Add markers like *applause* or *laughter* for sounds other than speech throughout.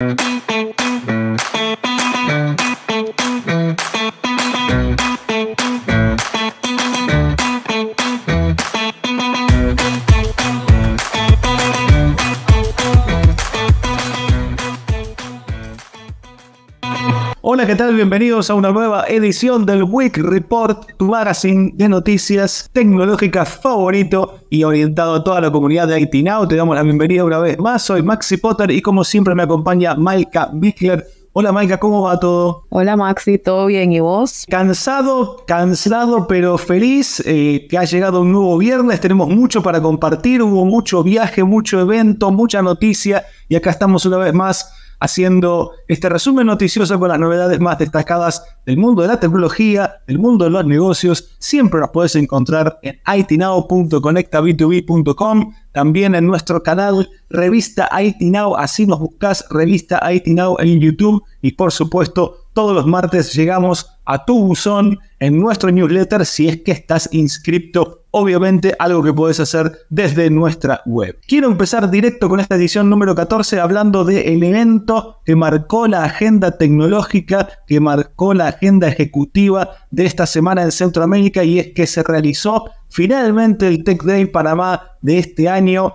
Thank mm-hmm. you. tal? Bienvenidos a una nueva edición del Week Report, tu magazine de noticias tecnológicas favorito y orientado a toda la comunidad de IT Te damos la bienvenida una vez más. Soy Maxi Potter y como siempre me acompaña Maika Bickler. Hola Maika, ¿cómo va todo? Hola Maxi, ¿todo bien? ¿Y vos? Cansado, cansado, pero feliz eh, que ha llegado un nuevo viernes. Tenemos mucho para compartir, hubo mucho viaje, mucho evento, mucha noticia y acá estamos una vez más haciendo este resumen noticioso con las novedades más destacadas del mundo de la tecnología, del mundo de los negocios. Siempre nos puedes encontrar en itinauconectab 2 bcom también en nuestro canal Revista itinao, así nos buscas Revista itinao en YouTube y por supuesto todos los martes llegamos a tu buzón en nuestro newsletter si es que estás inscrito obviamente algo que podés hacer desde nuestra web. Quiero empezar directo con esta edición número 14 hablando del evento que marcó la agenda tecnológica, que marcó la agenda ejecutiva de esta semana en Centroamérica y es que se realizó finalmente el Tech Day Panamá de este año.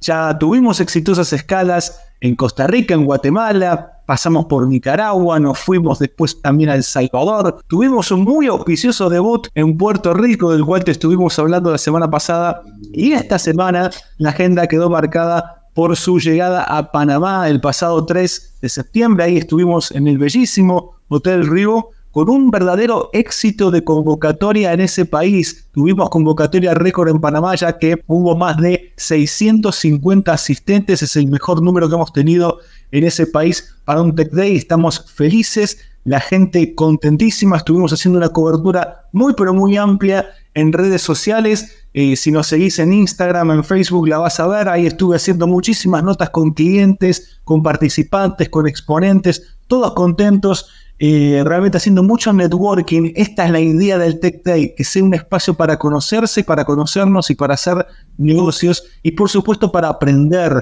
Ya tuvimos exitosas escalas en Costa Rica, en Guatemala, pasamos por Nicaragua, nos fuimos después también al Salvador, tuvimos un muy auspicioso debut en Puerto Rico, del cual te estuvimos hablando la semana pasada, y esta semana la agenda quedó marcada por su llegada a Panamá el pasado 3 de septiembre, ahí estuvimos en el bellísimo Hotel Río, con un verdadero éxito de convocatoria en ese país. Tuvimos convocatoria récord en Panamá ya que hubo más de 650 asistentes, es el mejor número que hemos tenido en ese país para un Tech Day. Estamos felices, la gente contentísima. Estuvimos haciendo una cobertura muy, pero muy amplia en redes sociales. Eh, si nos seguís en Instagram, en Facebook, la vas a ver. Ahí estuve haciendo muchísimas notas con clientes, con participantes, con exponentes, todos contentos eh, realmente haciendo mucho networking. Esta es la idea del Tech Day, que sea un espacio para conocerse, para conocernos y para hacer negocios y por supuesto para aprender.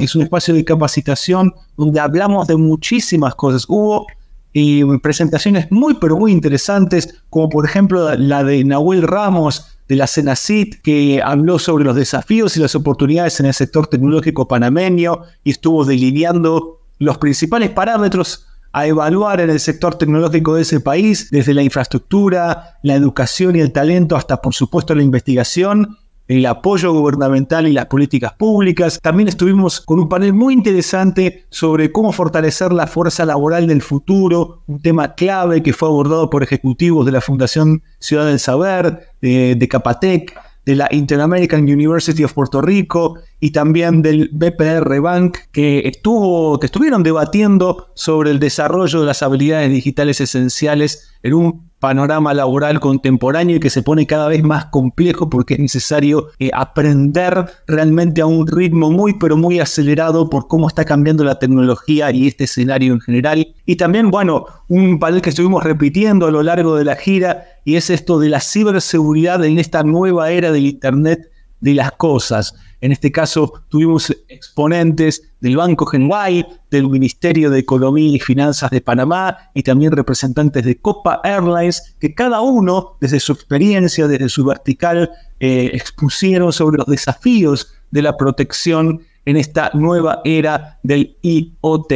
Es un espacio de capacitación donde hablamos de muchísimas cosas. Hubo eh, presentaciones muy pero muy interesantes, como por ejemplo la de Nahuel Ramos de la CENACIT, que habló sobre los desafíos y las oportunidades en el sector tecnológico panameño y estuvo delineando los principales parámetros a evaluar en el sector tecnológico de ese país, desde la infraestructura, la educación y el talento, hasta por supuesto la investigación, el apoyo gubernamental y las políticas públicas. También estuvimos con un panel muy interesante sobre cómo fortalecer la fuerza laboral del futuro, un tema clave que fue abordado por ejecutivos de la Fundación Ciudad del Saber, eh, de, Capatec, de la Interamerican University of Puerto Rico y también del BPR Bank que, estuvo, que estuvieron debatiendo sobre el desarrollo de las habilidades digitales esenciales en un panorama laboral contemporáneo y que se pone cada vez más complejo porque es necesario eh, aprender realmente a un ritmo muy pero muy acelerado por cómo está cambiando la tecnología y este escenario en general. Y también, bueno, un panel que estuvimos repitiendo a lo largo de la gira y es esto de la ciberseguridad en esta nueva era del Internet de las cosas. En este caso tuvimos exponentes del Banco Genway, del Ministerio de Economía y Finanzas de Panamá y también representantes de Copa Airlines, que cada uno desde su experiencia, desde su vertical, eh, expusieron sobre los desafíos de la protección en esta nueva era del IoT.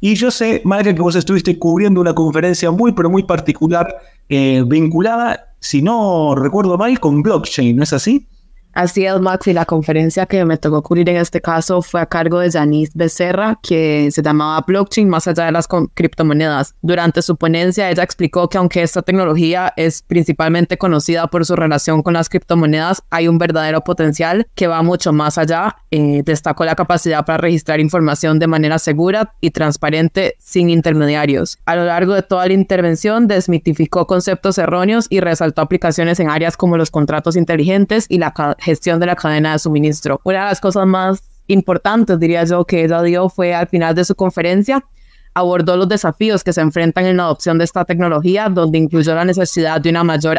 Y yo sé, madre que vos estuviste cubriendo una conferencia muy, pero muy particular, eh, vinculada, si no recuerdo mal, con blockchain, ¿no es así? Así es, Max, y la conferencia que me tocó cubrir en este caso fue a cargo de Janice Becerra, que se llamaba Blockchain más allá de las criptomonedas. Durante su ponencia, ella explicó que aunque esta tecnología es principalmente conocida por su relación con las criptomonedas, hay un verdadero potencial que va mucho más allá. Eh, destacó la capacidad para registrar información de manera segura y transparente sin intermediarios. A lo largo de toda la intervención, desmitificó conceptos erróneos y resaltó aplicaciones en áreas como los contratos inteligentes y la gestión de la cadena de suministro. Una de las cosas más importantes, diría yo, que ella dio fue al final de su conferencia, abordó los desafíos que se enfrentan en la adopción de esta tecnología, donde incluyó la necesidad de una mayor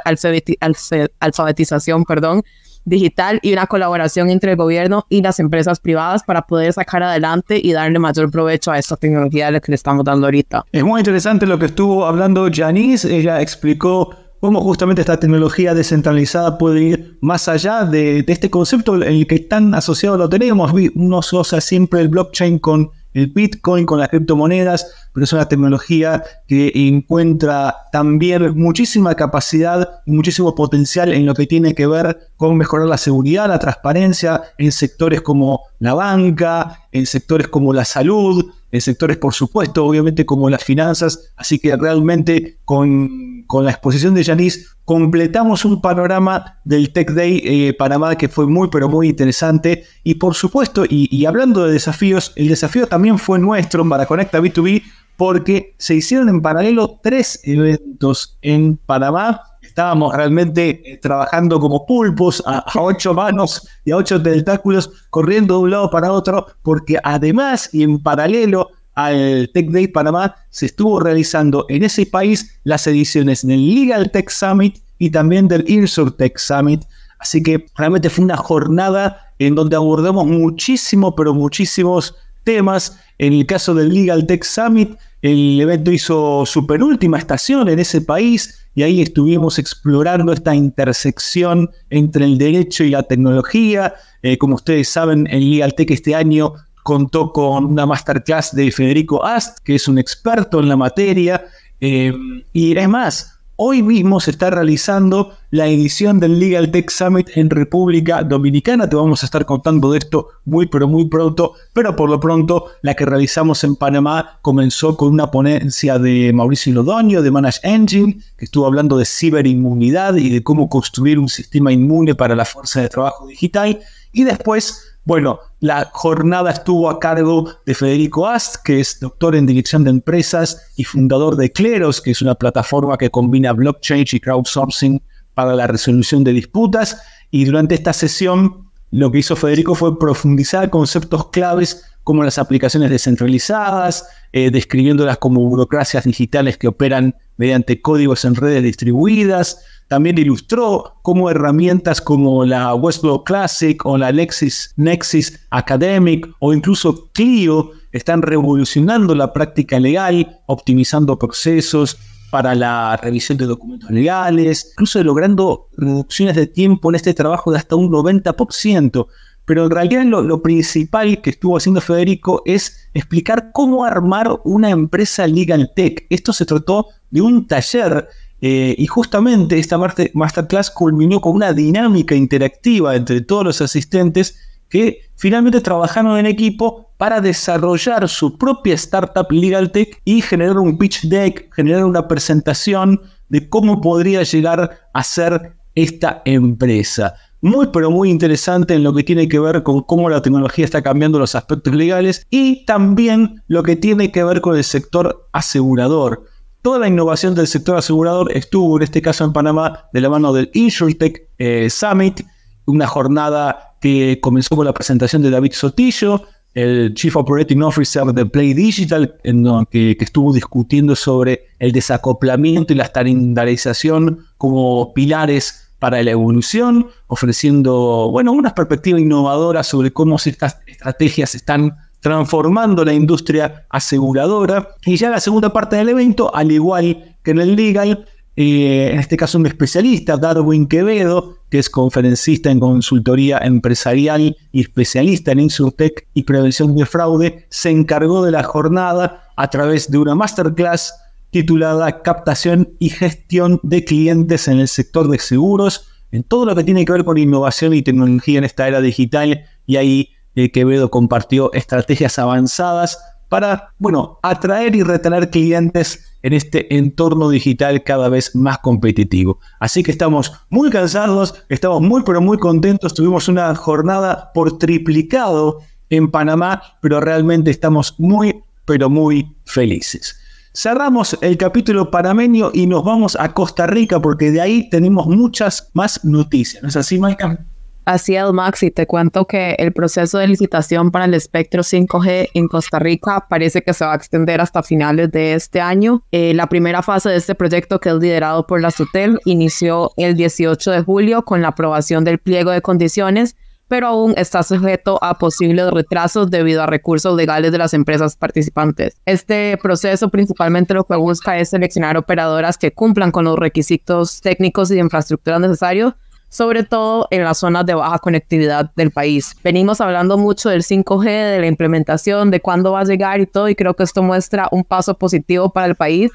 alfabetización perdón, digital y una colaboración entre el gobierno y las empresas privadas para poder sacar adelante y darle mayor provecho a esta tecnología que le estamos dando ahorita. Es muy interesante lo que estuvo hablando Janice. Ella explicó cómo justamente esta tecnología descentralizada puede ir más allá de, este concepto en el que tan asociado lo tenemos. Uno usa siempre el blockchain con el Bitcoin, con las criptomonedas, pero es una tecnología que encuentra también muchísima capacidad y muchísimo potencial en lo que tiene que ver con mejorar la seguridad, la transparencia en sectores como la banca, en sectores como la salud, sectores, por supuesto, obviamente como las finanzas, así que realmente con, con la exposición de Yanis completamos un panorama del Tech Day eh, Panamá que fue muy, pero muy interesante. Y por supuesto, y, hablando de desafíos, el desafío también fue nuestro en Conecta B2B porque se hicieron en paralelo tres eventos en Panamá estábamos realmente eh, trabajando como pulpos a, ocho manos y a ocho tentáculos, corriendo de un lado para otro, porque además y en paralelo al Tech Day Panamá se estuvo realizando en ese país las ediciones del Legal Tech Summit y también del Insur Tech Summit. Así que realmente fue una jornada en donde abordamos muchísimo, pero muchísimos temas. En el caso del Legal Tech Summit, el evento hizo su penúltima estación en ese país y ahí estuvimos explorando esta intersección entre el derecho y la tecnología. Eh, como ustedes saben, el Legal Tech este año contó con una masterclass de Federico Ast, que es un experto en la materia. Eh, y es más, Hoy mismo se está realizando la edición del Legal Tech Summit en República Dominicana. Te vamos a estar contando de esto muy pero muy pronto, pero por lo pronto la que realizamos en Panamá comenzó con una ponencia de Mauricio Lodoño de Manage Engine, que estuvo hablando de ciberinmunidad y de cómo construir un sistema inmune para la fuerza de trabajo digital. Y después bueno, la jornada estuvo a cargo de Federico Ast, que es doctor en dirección de empresas y fundador de Cleros, que es una plataforma que combina blockchain y crowdsourcing para la resolución de disputas. Y durante esta sesión, lo que hizo Federico fue profundizar conceptos claves como las aplicaciones descentralizadas, eh, describiéndolas como burocracias digitales que operan mediante códigos en redes distribuidas, también ilustró cómo herramientas como la Westlaw Classic o la Lexis Nexis Academic o incluso Clio están revolucionando la práctica legal, optimizando procesos para la revisión de documentos legales, incluso logrando reducciones de tiempo en este trabajo de hasta un 90%. Pero en realidad lo, principal que estuvo haciendo Federico es explicar cómo armar una empresa legal tech. Esto se trató de un taller eh, y justamente esta masterclass culminó con una dinámica interactiva entre todos los asistentes que finalmente trabajaron en equipo para desarrollar su propia startup legal tech y generar un pitch deck, generar una presentación de cómo podría llegar a ser esta empresa. Muy pero muy interesante en lo que tiene que ver con cómo la tecnología está cambiando los aspectos legales y también lo que tiene que ver con el sector asegurador. Toda la innovación del sector asegurador estuvo en este caso en Panamá de la mano del InsurTech eh, Summit, una jornada que comenzó con la presentación de David Sotillo, el Chief Operating Officer de Play Digital, en que, que, estuvo discutiendo sobre el desacoplamiento y la estandarización como pilares para la evolución, ofreciendo bueno, perspectivas innovadoras sobre cómo estas estrategias están transformando la industria aseguradora. Y ya la segunda parte del evento, al igual que en el legal, eh, en este caso un especialista, Darwin Quevedo, que es conferencista en consultoría empresarial y especialista en Insurtech y prevención de fraude, se encargó de la jornada a través de una masterclass titulada Captación y gestión de clientes en el sector de seguros, en todo lo que tiene que ver con innovación y tecnología en esta era digital. Y ahí eh, Quevedo compartió estrategias avanzadas para, bueno, atraer y retener clientes en este entorno digital cada vez más competitivo. Así que estamos muy cansados, estamos muy pero muy contentos, tuvimos una jornada por triplicado en Panamá, pero realmente estamos muy pero muy felices. Cerramos el capítulo panameño y nos vamos a Costa Rica porque de ahí tenemos muchas más noticias. ¿No es así, Michael? Así es, Max, y te cuento que el proceso de licitación para el espectro 5G en Costa Rica parece que se va a extender hasta finales de este año. Eh, la primera fase de este proyecto, que es liderado por la SUTEL, inició el 18 de julio con la aprobación del pliego de condiciones, pero aún está sujeto a posibles retrasos debido a recursos legales de las empresas participantes. Este proceso principalmente lo que busca es seleccionar operadoras que cumplan con los requisitos técnicos y de infraestructura necesarios sobre todo en las zonas de baja conectividad del país. Venimos hablando mucho del 5G, de la implementación, de cuándo va a llegar y todo, y creo que esto muestra un paso positivo para el país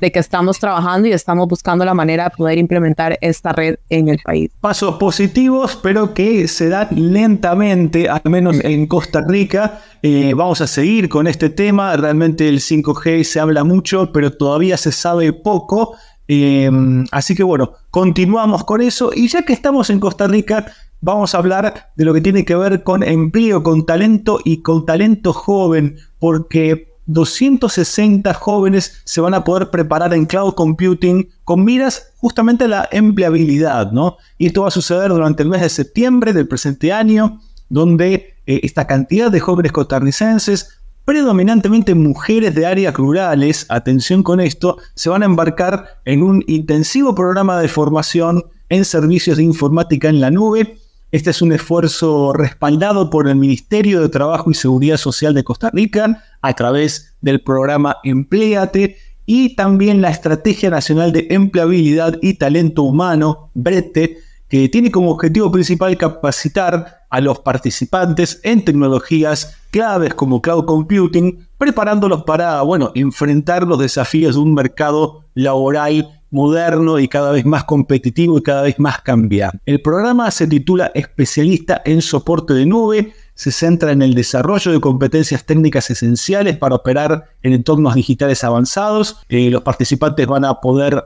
de que estamos trabajando y estamos buscando la manera de poder implementar esta red en el país. Pasos positivos, pero que se dan lentamente, al menos en Costa Rica. Eh, vamos a seguir con este tema. Realmente el 5G se habla mucho, pero todavía se sabe poco. Em, así que bueno, continuamos con eso y ya que estamos en Costa Rica, vamos a hablar de lo que tiene que ver con empleo, con talento y con talento joven, porque 260 jóvenes se van a poder preparar en cloud computing con miras justamente a la empleabilidad, ¿no? Y esto va a suceder durante el mes de septiembre del presente año, donde eh, esta cantidad de jóvenes costarricenses predominantemente mujeres de áreas rurales, atención con esto, se van a embarcar en un intensivo programa de formación en servicios de informática en la nube. Este es un esfuerzo respaldado por el Ministerio de Trabajo y Seguridad Social de Costa Rica a través del programa Empleate y también la Estrategia Nacional de Empleabilidad y Talento Humano, BRETE, que tiene como objetivo principal capacitar a los participantes en tecnologías claves como cloud computing, preparándolos para, bueno, enfrentar los desafíos de un mercado laboral moderno y cada vez más competitivo y cada vez más cambiante. El programa se titula Especialista en Soporte de Nube, se centra en el desarrollo de competencias técnicas esenciales para operar en entornos digitales avanzados. Eh, los participantes van a poder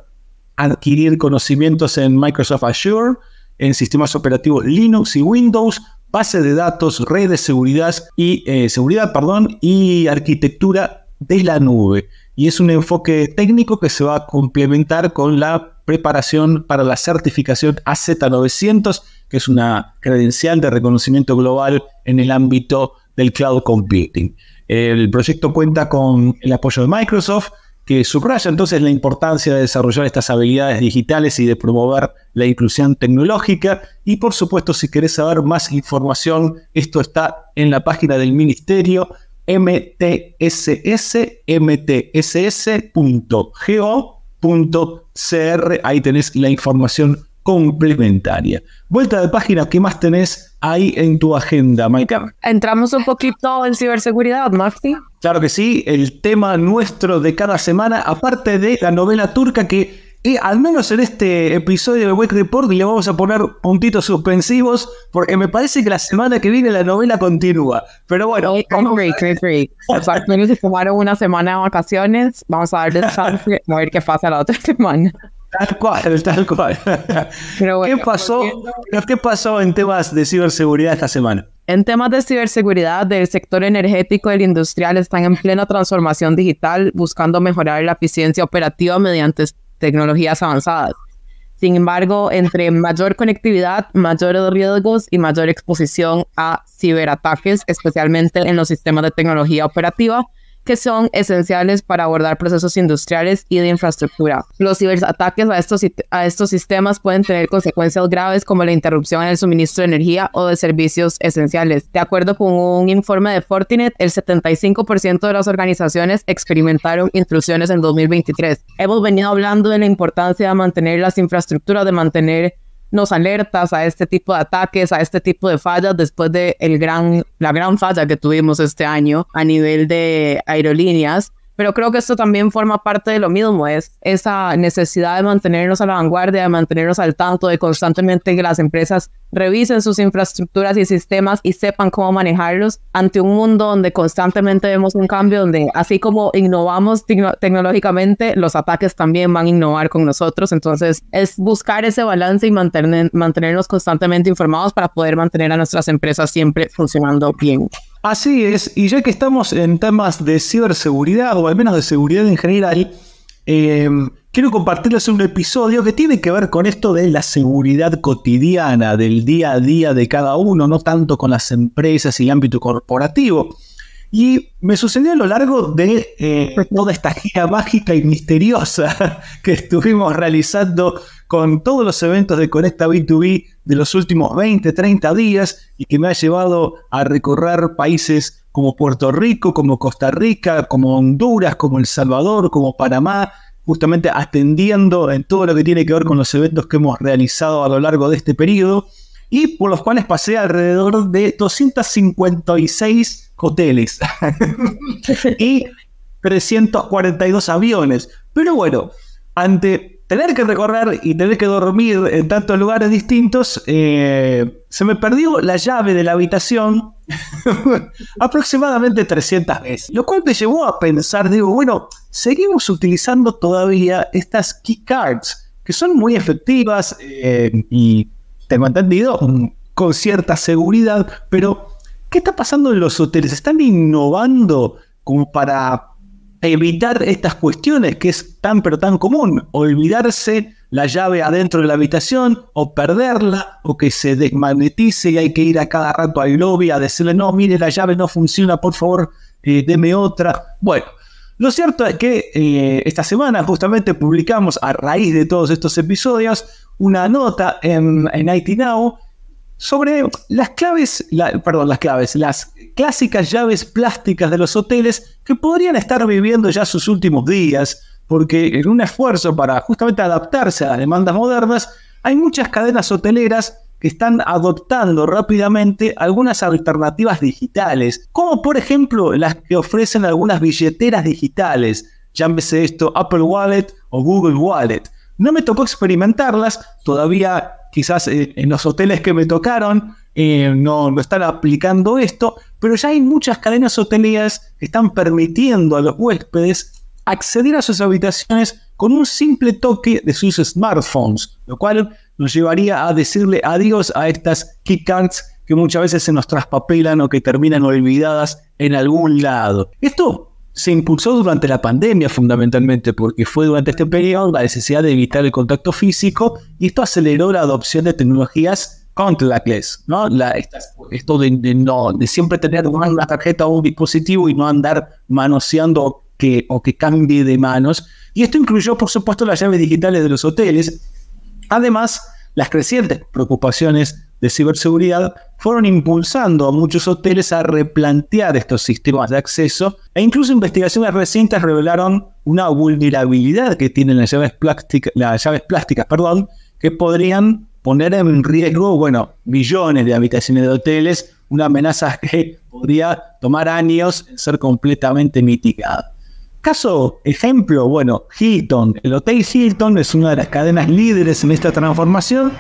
adquirir conocimientos en Microsoft Azure, en sistemas operativos Linux y Windows, base de datos, redes de seguridad y, eh, seguridad, perdón, y arquitectura de la nube. Y es un enfoque técnico que se va a complementar con la preparación para la certificación AZ900, que es una credencial de reconocimiento global en el ámbito del cloud computing. El proyecto cuenta con el apoyo de Microsoft, que subraya entonces la importancia de desarrollar estas habilidades digitales y de promover la inclusión tecnológica. Y por supuesto, si querés saber más información, esto está en la página del ministerio mtss, Ahí tenés la información complementaria. Vuelta de página, ¿qué más tenés ahí en tu agenda, Maika? Entramos un poquito en ciberseguridad, Maxi. Claro que sí, el tema nuestro de cada semana, aparte de la novela turca que eh, al menos en este episodio de Wake Report le vamos a poner puntitos suspensivos porque me parece que la semana que viene la novela continúa. Pero bueno. Exactamente, si tomaron una semana de vacaciones. Vamos a a ver qué pasa la otra *laughs* semana. Tal cual, tal cual. ¿Qué, pasó, ¿Qué pasó en temas de ciberseguridad esta semana? En temas de ciberseguridad, del sector energético y el industrial están en plena transformación digital, buscando mejorar la eficiencia operativa mediante tecnologías avanzadas. Sin embargo, entre mayor conectividad, mayores riesgos y mayor exposición a ciberataques, especialmente en los sistemas de tecnología operativa, que son esenciales para abordar procesos industriales y de infraestructura. Los ciberataques a estos, a estos sistemas pueden tener consecuencias graves como la interrupción en el suministro de energía o de servicios esenciales. De acuerdo con un informe de Fortinet, el 75% de las organizaciones experimentaron intrusiones en 2023. Hemos venido hablando de la importancia de mantener las infraestructuras, de mantener nos alertas a este tipo de ataques, a este tipo de fallas después de el gran, la gran falla que tuvimos este año a nivel de aerolíneas. Pero creo que esto también forma parte de lo mismo, es esa necesidad de mantenernos a la vanguardia, de mantenernos al tanto, de constantemente que las empresas revisen sus infraestructuras y sistemas y sepan cómo manejarlos ante un mundo donde constantemente vemos un cambio, donde así como innovamos tecnológicamente, los ataques también van a innovar con nosotros. Entonces es buscar ese balance y mantenernos constantemente informados para poder mantener a nuestras empresas siempre funcionando bien. Así es, y ya que estamos en temas de ciberseguridad, o al menos de seguridad en general, em, quiero compartirles un episodio que tiene que ver con esto de la seguridad cotidiana, del día a día de cada uno, no tanto con las empresas y ámbito corporativo. Y me sucedió a lo largo de eh, pues toda esta gira mágica y misteriosa *laughs* que estuvimos realizando con todos los eventos de Conecta B2B de los últimos 20, 30 días y que me ha llevado a recorrer países como Puerto Rico, como Costa Rica, como Honduras, como El Salvador, como Panamá, justamente atendiendo en todo lo que tiene que ver con los eventos que hemos realizado a lo largo de este periodo y por los cuales pasé alrededor de 256 hoteles *laughs* y 342 aviones. Pero bueno, ante tener que recorrer y tener que dormir en tantos lugares distintos, eh, se me perdió la llave de la habitación *laughs* aproximadamente 300 veces. Lo cual me llevó a pensar, digo, bueno, seguimos utilizando todavía estas keycards, que son muy efectivas eh, y, tengo entendido, con cierta seguridad, pero ¿Qué está pasando en los hoteles? ¿Están innovando como para evitar estas cuestiones que es tan pero tan común? Olvidarse la llave adentro de la habitación o perderla o que se desmagnetice y hay que ir a cada rato al lobby a decirle, no, mire, la llave no funciona, por favor, eh, deme otra. Bueno, lo cierto es que eh, esta semana justamente publicamos a raíz de todos estos episodios una nota en, en IT sobre las claves, perdón, las claves, las clásicas llaves plásticas de los hoteles que podrían estar viviendo ya sus últimos días, porque en un esfuerzo para justamente adaptarse a las demandas modernas, hay muchas cadenas hoteleras que están adoptando rápidamente algunas alternativas digitales, como por ejemplo las que ofrecen algunas billeteras digitales, llámese esto Apple Wallet o Google Wallet. No me tocó experimentarlas, todavía quizás eh, en los hoteles que me tocaron eh, no, lo están aplicando esto, pero ya hay muchas cadenas hoteleras que están permitiendo a los huéspedes acceder a sus habitaciones con un simple toque de sus smartphones, lo cual nos llevaría a decirle adiós a estas keycards que muchas veces se nos traspapelan o que terminan olvidadas en algún lado. Esto se impulsó durante la pandemia fundamentalmente, porque fue durante este periodo la necesidad de evitar el contacto físico y esto aceleró la adopción de tecnologías contactless, ¿no? La, esto de, no, de siempre tener una tarjeta o un dispositivo y no andar manoseando que, o que cambie de manos. Y esto incluyó, por supuesto, las llaves digitales de los hoteles. Además, las crecientes preocupaciones de ciberseguridad fueron impulsando a muchos hoteles a replantear estos sistemas de acceso e incluso investigaciones recientes revelaron una vulnerabilidad que tienen las llaves, las llaves plásticas perdón, que podrían poner en riesgo, bueno, millones de habitaciones de hoteles, una amenaza que podría tomar años ser completamente mitigada. Caso, ejemplo, bueno, Hilton. El Hotel Hilton es una de las cadenas líderes en esta transformación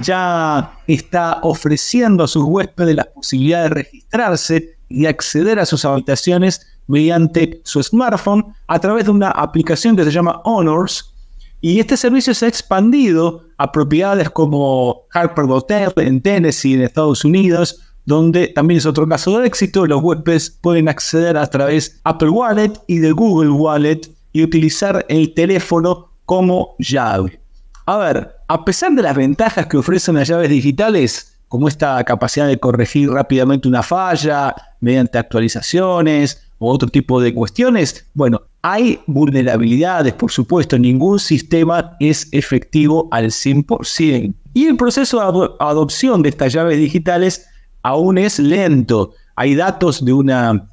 ya está ofreciendo a sus huéspedes la posibilidad de registrarse y acceder a sus habitaciones mediante su smartphone a través de una aplicación que se llama Honors. Y este servicio se ha expandido a propiedades como Harper Hotel en Tennessee, en Estados Unidos, donde también es otro caso de éxito. Los huéspedes pueden acceder a través Apple Wallet y de Google Wallet y utilizar el teléfono como llave. A ver, a pesar de las ventajas que ofrecen las llaves digitales, como esta capacidad de corregir rápidamente una falla mediante actualizaciones o otro tipo de cuestiones, bueno, hay vulnerabilidades, por supuesto, ningún sistema es efectivo al 100%. Y el proceso de adopción de estas llaves digitales aún es lento. Hay datos de una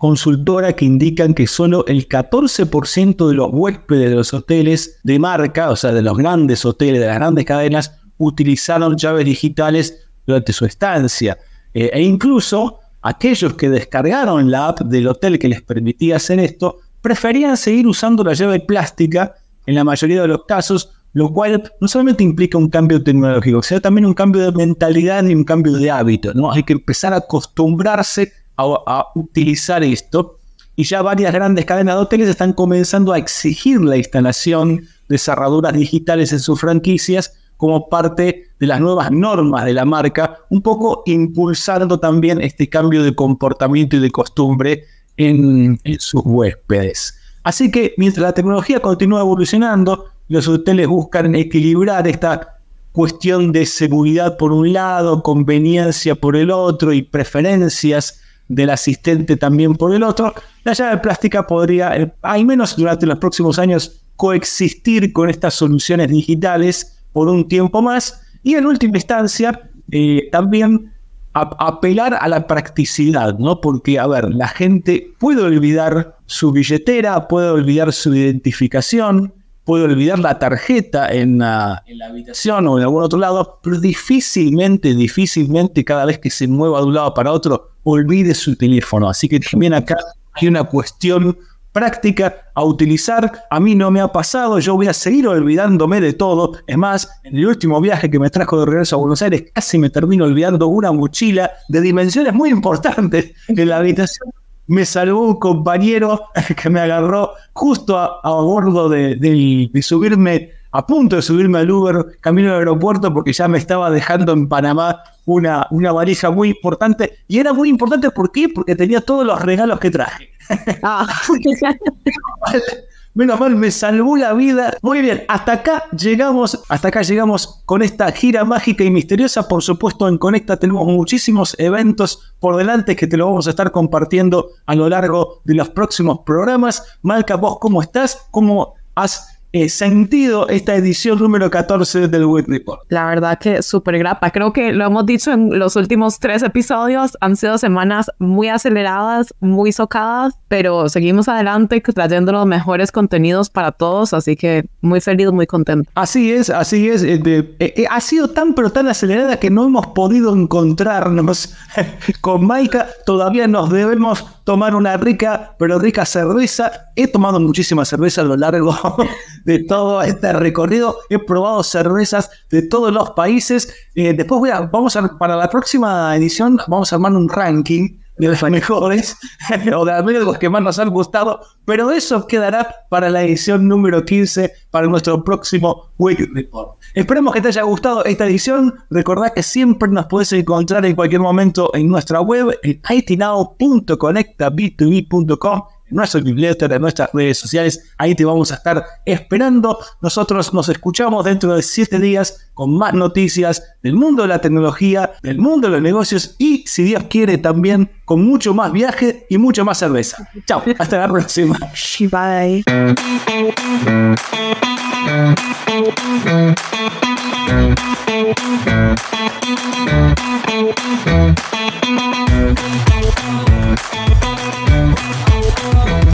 consultora que indican que solo el 14% de los huéspedes de los hoteles de marca, o sea, de los grandes hoteles, de las grandes cadenas, utilizaron llaves digitales durante su estancia. Eh, e incluso aquellos que descargaron la app del hotel que les permitía hacer esto, preferían seguir usando la llave plástica en la mayoría de los casos, lo cual no solamente implica un cambio tecnológico, sino también un cambio de mentalidad y un cambio de hábito. ¿no? Hay que empezar a acostumbrarse a, utilizar esto y ya varias grandes cadenas de hoteles están comenzando a exigir la instalación de cerraduras digitales en sus franquicias como parte de las nuevas normas de la marca, un poco impulsando también este cambio de comportamiento y de costumbre en sus huéspedes. Así que mientras la tecnología continúa evolucionando, los hoteles buscan equilibrar esta cuestión de seguridad por un lado, conveniencia por el otro y preferencias del asistente también por el otro, la llave plástica podría, eh, al menos durante los próximos años, coexistir con estas soluciones digitales por un tiempo más y en última instancia eh, también apelar a la practicidad, ¿no? Porque, a ver, la gente puede olvidar su billetera, puede olvidar su identificación, puede olvidar la tarjeta en la, en la, habitación o en algún otro lado, pero difícilmente, difícilmente cada vez que se mueva de un lado para otro olvide su teléfono. Así que también acá hay una cuestión práctica a utilizar. A mí no me ha pasado, yo voy a seguir olvidándome de todo. Es más, en el último viaje que me trajo de regreso a Buenos Aires, casi me termino olvidando una mochila de dimensiones muy importantes en la habitación. Me salvó un compañero *laughs* que me agarró justo a, bordo de subirme a punto de subirme al Uber camino al aeropuerto porque ya me estaba dejando en Panamá una, una muy importante. Y era muy importante, ¿por qué? Porque tenía todos los regalos que traje. Ah. *laughs* Menos mal, me salvó la vida. Muy bien, hasta acá llegamos, hasta acá llegamos con esta gira mágica y misteriosa. Por supuesto, en Conecta tenemos muchísimos eventos por delante que te lo vamos a estar compartiendo a lo largo de los próximos programas. Malca, vos cómo estás, cómo has eh, sentido esta edición número 14 del Wit Report. La verdad que súper grapa. Creo que lo hemos dicho en los últimos tres episodios. Han sido semanas muy aceleradas, muy socadas, pero seguimos adelante trayendo los mejores contenidos para todos. Así que muy feliz, muy contento. Así es, así es. Eh, eh, eh, ha sido tan pero tan acelerada que no hemos podido encontrarnos *laughs* con Maika. Todavía nos debemos tomar una rica, pero rica cerveza. He tomado muchísima cerveza a lo largo *laughs* de todo este recorrido. He probado cervezas de todos los países. después voy a, vamos a, para la próxima edición vamos a armar un ranking de las mejores *laughs* o de los que más nos han gustado, pero eso quedará para la edición número 15 para nuestro próximo Week Report. Esperemos que te haya gustado esta edición. Recordad que siempre nos puedes encontrar en cualquier momento en nuestra web, en itinauconectab 2 bcom nuestro newsletter, en nuestras redes sociales. Ahí te vamos a estar esperando. Nosotros nos escuchamos dentro de siete días con más noticias del mundo de la tecnología, del mundo de los negocios y, si Dios quiere, también con mucho más viaje y mucho más cerveza. Chao, hasta la próxima. Bye.